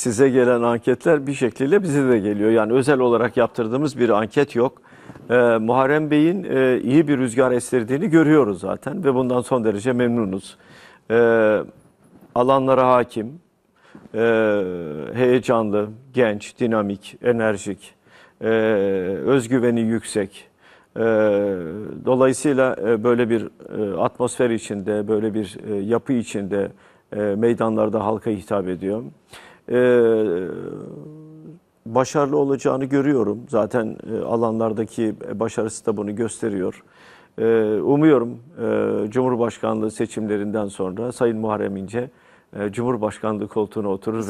size gelen anketler bir şekilde bize de geliyor. Yani özel olarak yaptırdığımız bir anket yok. Ee, Muharrem Bey'in e, iyi bir rüzgar estirdiğini görüyoruz zaten ve bundan son derece memnunuz. Ee, alanlara hakim, e, heyecanlı, genç, dinamik, enerjik, e, özgüveni yüksek. E, dolayısıyla e, böyle bir e, atmosfer içinde, böyle bir e, yapı içinde e, meydanlarda halka hitap ediyor e, başarılı olacağını görüyorum. Zaten e, alanlardaki başarısı da bunu gösteriyor. E, umuyorum e, Cumhurbaşkanlığı seçimlerinden sonra Sayın Muharrem İnce e, Cumhurbaşkanlığı koltuğuna oturur